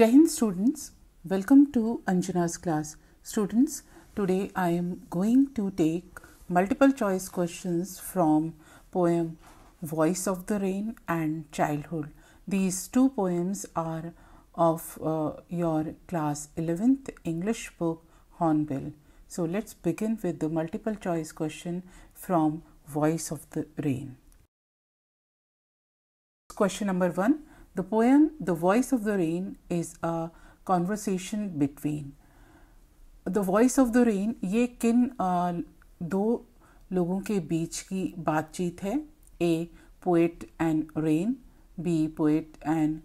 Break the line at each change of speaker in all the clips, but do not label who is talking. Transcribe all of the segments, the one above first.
Jai students, welcome to Anjana's class. Students, today I am going to take multiple choice questions from poem Voice of the Rain and Childhood. These two poems are of uh, your class 11th English book Hornbill. So let's begin with the multiple choice question from Voice of the Rain. Question number 1 the poem The Voice of the Rain is a conversation between. The Voice of the Rain ये किन दो लोगों के बीच की बातचीत है ए poet and rain, B poet and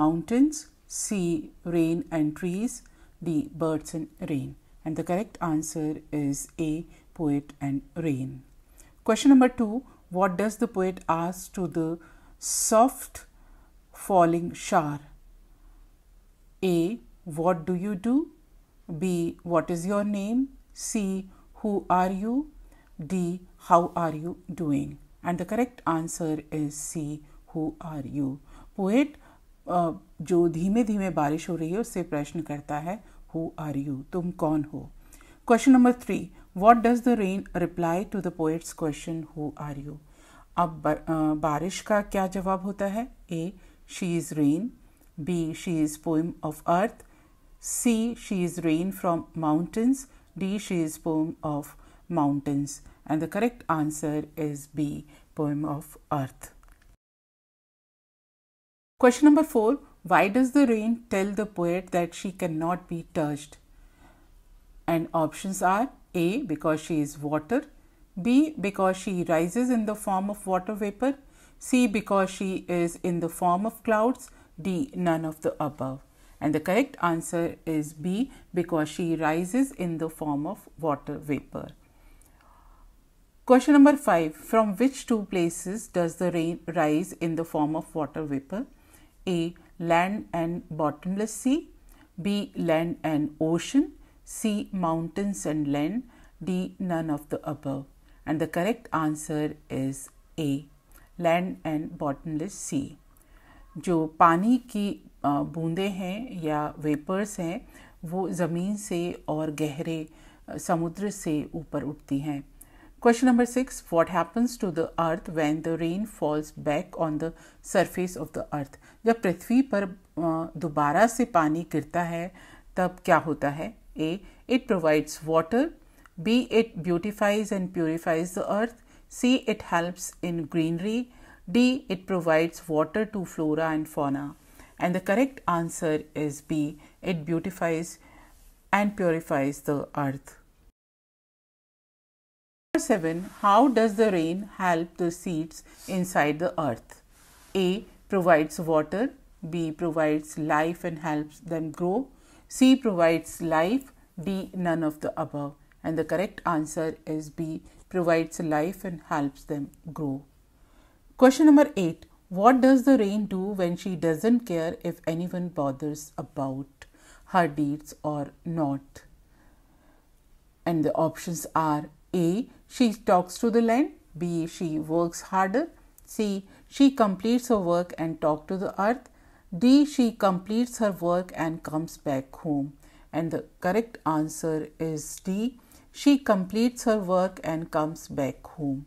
mountains, C rain and trees, D birds and rain. and the correct answer is A. Poet and Rain. Question number two What does the poet ask to the soft falling shower. A. What do you do? B. What is your name? C. Who are you? D. How are you doing? And the correct answer is C. Who are you? Poet uh, जो धीमे धीमे बारिश हो रही है उससे प्रश्न करता है हु आर यू तुम कौन हो question number three what does the rain reply to the poet's question who are you अब बारिश का क्या जवाब होता है a she is rain, B. She is poem of earth, C. She is rain from mountains, D. She is poem of mountains. And the correct answer is B. Poem of earth. Question number 4. Why does the rain tell the poet that she cannot be touched? And options are A. Because she is water, B. Because she rises in the form of water vapor, C. Because she is in the form of clouds. D. None of the above. And the correct answer is B. Because she rises in the form of water vapor. Question number 5. From which two places does the rain rise in the form of water vapor? A. Land and bottomless sea. B. Land and ocean. C. Mountains and land. D. None of the above. And the correct answer is A. Land and bottomless sea जो पानी की बूंदें हैं या vapours हैं वो ज़मीन से और गहरे समुद्र से ऊपर उठती हैं question number six what happens to the earth when the rain falls back on the surface of the earth जब पृथ्वी पर दोबारा से पानी गिरता है तब क्या होता है A it provides water B it beautifies and purifies the earth C. It helps in greenery. D. It provides water to flora and fauna. And the correct answer is B. It beautifies and purifies the earth. Number 7. How does the rain help the seeds inside the earth? A. Provides water. B. Provides life and helps them grow. C. Provides life. D. None of the above. And the correct answer is B provides life and helps them grow. Question number 8 What does the rain do when she doesn't care if anyone bothers about her deeds or not? And the options are A. She talks to the land, B. She works harder, C. She completes her work and talks to the earth, D. She completes her work and comes back home. And the correct answer is D. She completes her work and comes back home.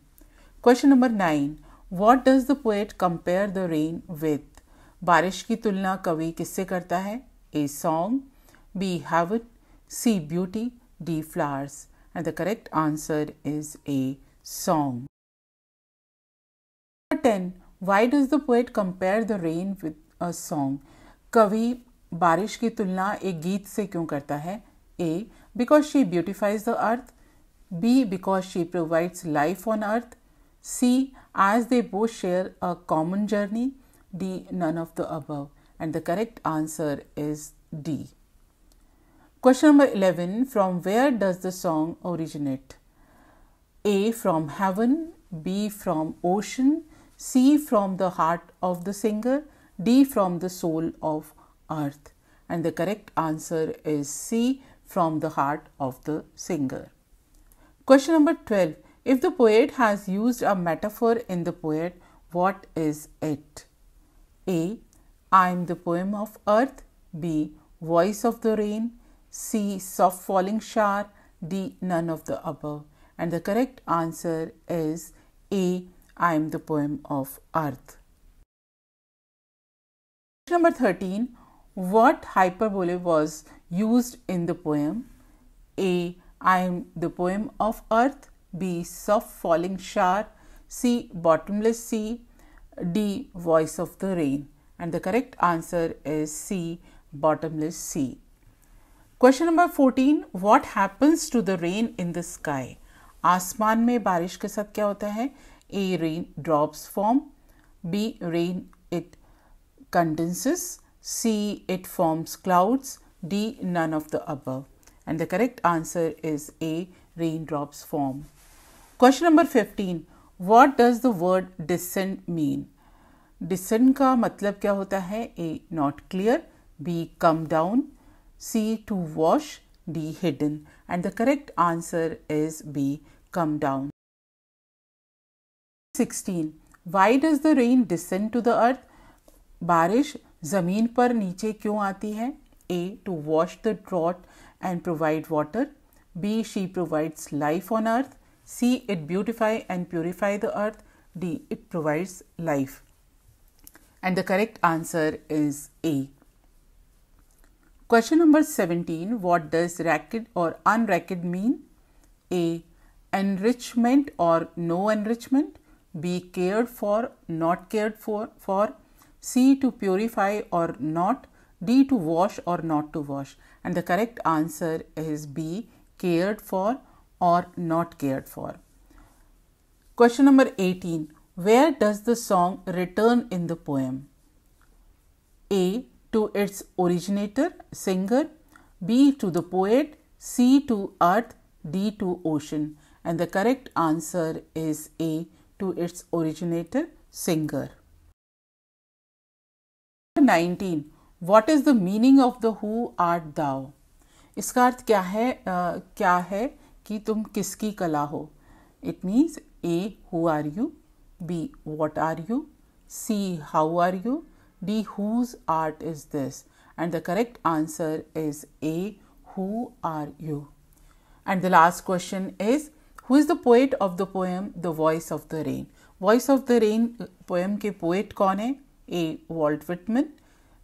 Question number 9. What does the poet compare the rain with? बारिश की तुलना कवि किससे करता है A song B heaven C beauty D flowers and the correct answer is A song ten why does the poet compare the rain with a song कवि बारिश की तुलना एक गीत से क्यों करता है ए because she beautifies the earth, B because she provides life on earth, C as they both share a common journey, D none of the above. And the correct answer is D. Question number 11 From where does the song originate? A from heaven, B from ocean, C from the heart of the singer, D from the soul of earth. And the correct answer is C from the heart of the singer. Question number 12. If the poet has used a metaphor in the poet, what is it? A. I am the poem of earth. B. Voice of the rain. C. Soft falling shower. D. None of the above. And the correct answer is A. I am the poem of earth. Question Number 13 what hyperbole was used in the poem a i am the poem of earth b soft falling shower c bottomless sea d voice of the rain and the correct answer is c bottomless sea question number 14 what happens to the rain in the sky आसमान में बारिश के साथ क्या होता है A rain drops form B rain it condenses C. It forms clouds. D. None of the above. And the correct answer is A. Raindrops form. Question number 15. What does the word descend mean? Descent का मतलब क्या होता है A. Not clear. B. Come down. C. To wash. D. Hidden. And the correct answer is B. Come down. 16. Why does the rain descend to the earth? बारिश ज़मीन पर नीचे क्यों आती है A. To wash the drought and provide water. B. She provides life on earth. C. It beautify and purify the earth. D. It provides life. And the correct answer is A. Question number 17 What does racket or unracket mean? A. Enrichment or no enrichment. B. Cared for, not cared for. for C to purify or not, D to wash or not to wash. And the correct answer is B cared for or not cared for. Question number 18. Where does the song return in the poem? A. To its originator, singer, B. To the poet, C. To earth, D. To ocean. And the correct answer is A. To its originator, singer. 19 what is the meaning of the who art thou इसका अर्थ क्या है आ, क्या है कि तुम किसकी कला हो it means A who are you B what are you C how are you D whose art is this and the correct answer is A who are you and the last question is who is the poet of the poem the voice of the rain voice of the rain poem के poet कौन है A. Walt Whitman,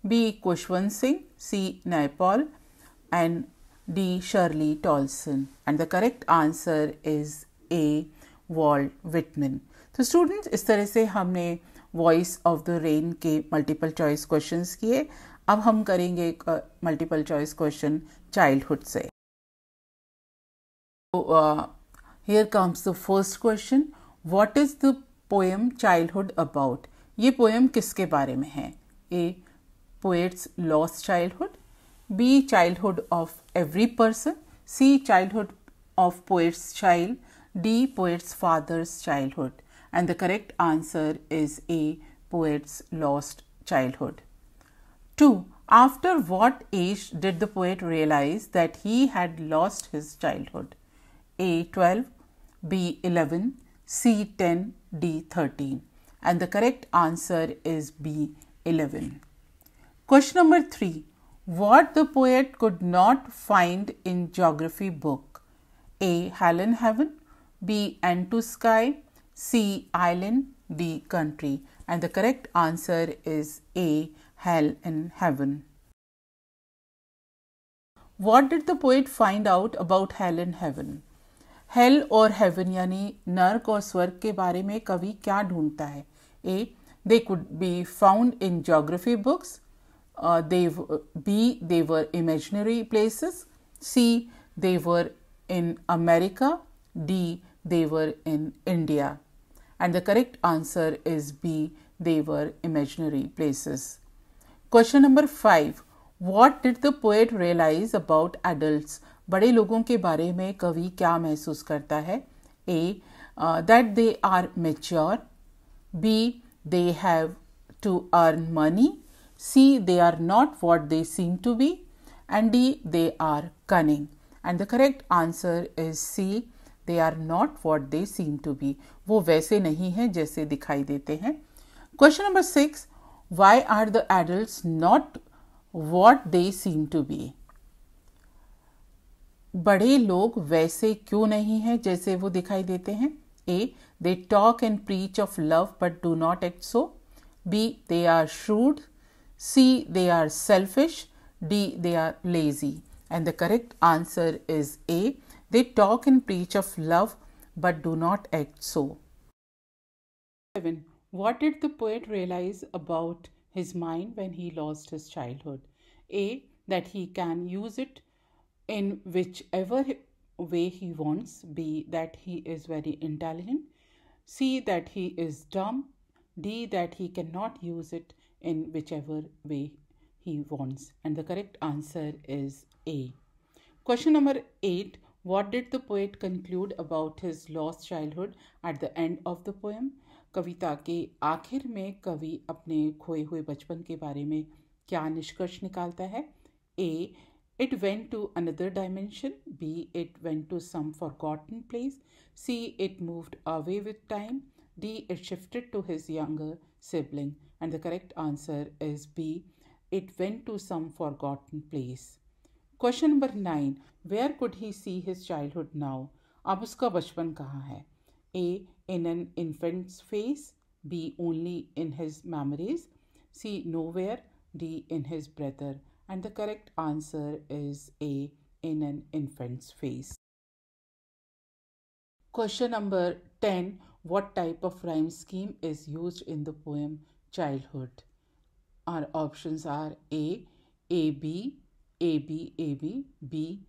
B. Kushwan Singh, C. Naipaul, and D. Shirley Tolson. And the correct answer is A. Walt Whitman. तो students इस तरह से हमने voice of the rain के multiple choice questions किए अब हम करेंगे एक मल्टीपल चॉइस क्वेश्चन चाइल्डहुड से here comes the first question what is the poem childhood about ये पोएम किसके बारे में है Poet's lost childhood. B. Childhood of every person. C. Childhood of poet's child d poet's father's childhood and the correct answer is a poet's lost childhood 2 after what age did the poet realize that he had lost his childhood a 12 b 11 c 10 d 13 and the correct answer is B11. Question number 3. What the poet could not find in geography book? A. Helen Heaven B. to Sky C. Island D. Country and the correct answer is A. Hell and Heaven. What did the poet find out about hell and heaven? Hell और heaven यानी नर्क और स्वर्ग के बारे में कवि क्या ढूंढता है A they could be found in geography books they B They were imaginary places C they in America D they were in India. And the correct answer is B, they were imaginary places. Question number 5 What did the poet realize about adults बड़े लोगों के बारे में कवि क्या महसूस करता है A that they are mature B they have to earn money C they are not what they seem to be and D they are cunning and the correct answer is C they are not what they seem to be वो वैसे नहीं है जैसे दिखाई देते हैं question number six why are the adult not what they seem to be बड़े लोग वैसे क्यों नहीं हैं जैसे वो दिखाई देते हैं A they talk and preach of love but do not act so B they are shrewd C they are selfish D they are lazy and the correct answer is A they talk and preach of love but do not act so. 7. What did the poet realize about his mind when he lost his childhood? A. That he can use it in whichever way he wants b that he is very intelligent c that he is dumb d that he cannot use it in whichever way he wants and the correct answer is a question number 8 what did the poet conclude about his lost childhood at the end of the poem कविता के आखिर में कवि अपने खोए हुए बचपन के बारे में क्या निष्कर्ष निकालता है ए It went to another dimension, B. It went to some forgotten place, C. It moved away with time, D. It shifted to his younger sibling. And the correct answer is B. It went to some forgotten place. Question number nine. Where could he see his childhood now? अब उसका बचपन कहाँ है A in an infant's face B only in his memories C nowhere D in his and the correct answer is A in an infant's face. Question number 10 What type of rhyme scheme is used in the poem Childhood? Our options are A, AB, AB, AB, B,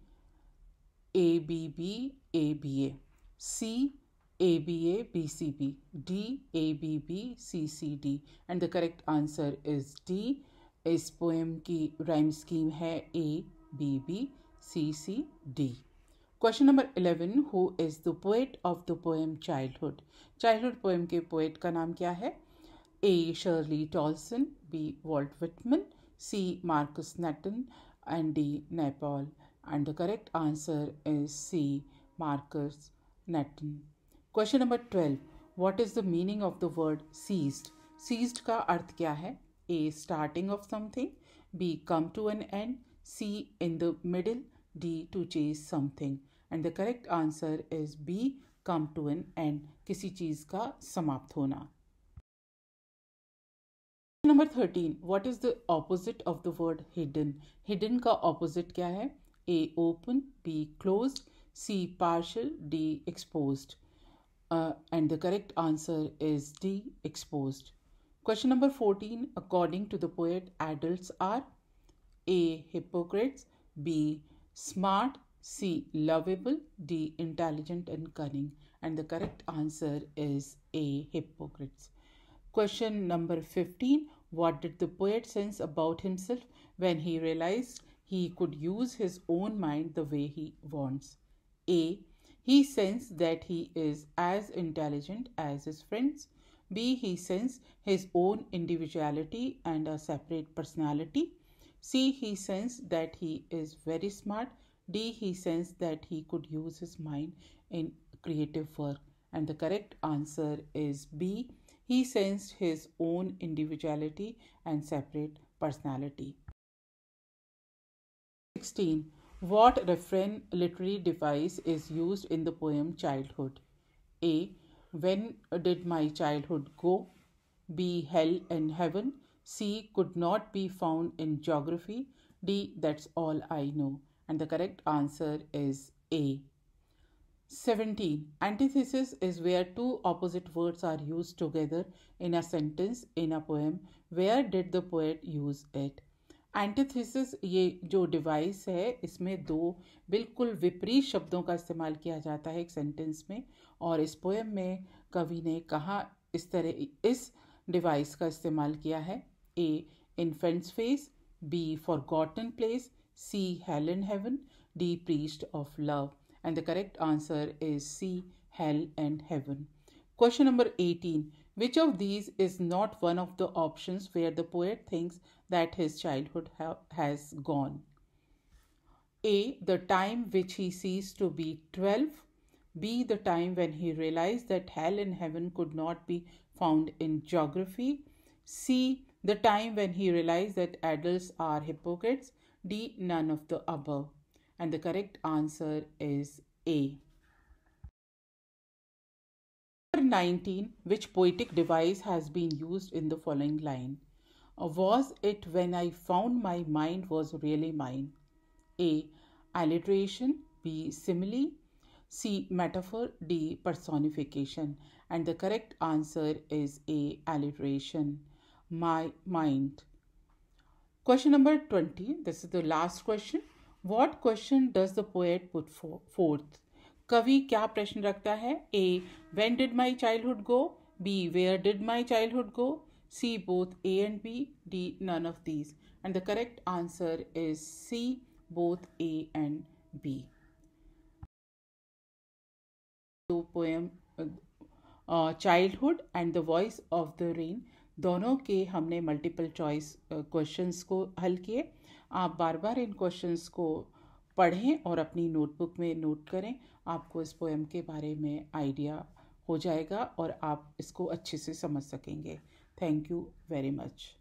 ABB, ABA, C, ABA, BCB, D, ABB, CCD, and the correct answer is D इस poem की rhyme scheme है A B B C C D question number eleven who is the poet of the poem childhood childhood poem के poet का नाम क्या है A Shirley Tolson B Walt Whitman C Markus Natten and D Naipaul and the correct answer is C Markus Natten question number twelve what is the meaning of the word ceased ceased का अर्थ क्या है A. Starting of something. B. Come to an end. C. In the middle. D. To chase something. And the correct answer is B. Come to an end. kisi cheez ka samapt hona. Number 13, what is the opposite of the word hidden? Hidden ka opposite kya hai? A open, B closed, C partial, D exposed. Uh, and the correct answer is D exposed. Question number 14 According to the poet, adults are A. Hypocrites, B. Smart, C. Lovable, D. Intelligent and cunning. And the correct answer is A. Hypocrites. Question number 15 What did the poet sense about himself when he realized he could use his own mind the way he wants? A. He sensed that he is as intelligent as his friends. B. He sends his own individuality and a separate personality. C. He sends that he is very smart. D. He sensed that he could use his mind in creative work. And the correct answer is B. He sensed his own individuality and separate personality. 16. What refrain literary device is used in the poem Childhood? A. When did my childhood go? B. Hell and heaven. C. Could not be found in geography. D. That's all I know. And the correct answer is A. 17. Antithesis is where two opposite words are used together in a sentence, in a poem. Where did the poet use it? Antithesis. ये जो device है इसमें दो बिल्कुल विपरीत शब्दों का इस्तेमाल किया जाता है एक सेंटेंस में और इस पोएम में कवि ने कहाँ इस तरह इस डिवाइस का इस्तेमाल किया है A infant's face B forgotten place C hell and heaven D priest of love and the correct answer is C hell and heaven question number eighteen which of these is not one of the option where the poet thinks that his childhood has gone A the time which he cease to be twelve be the time when he realized that hell and heaven could not be found in geography. C. The time when he realized that adults are hypocrites. D. None of the above. And the correct answer is A. Number 19. Which poetic device has been used in the following line? Was it when I found my mind was really mine? A. Alliteration. B. Simile. C. Metaphor. D. Personification. And the correct answer is A. Alliteration. My mind. Question number 20. This is the last question. What question does the poet put forth? Kavi kya prashn rakhta hai? A. When did my childhood go? B. Where did my childhood go? C. Both A and B. D. None of these. And the correct answer is C. Both A and B. दो poem childhood and the voice of the rain दोनों के हमने multiple choice questions को हल किए आप बार बार इन questions को पढ़ें और अपनी नोटबुक में नोट करें आपको इस पोएम के बारे में आइडिया हो जाएगा और आप इसको अच्छे से समझ सकेंगे थैंक यू वेरी मच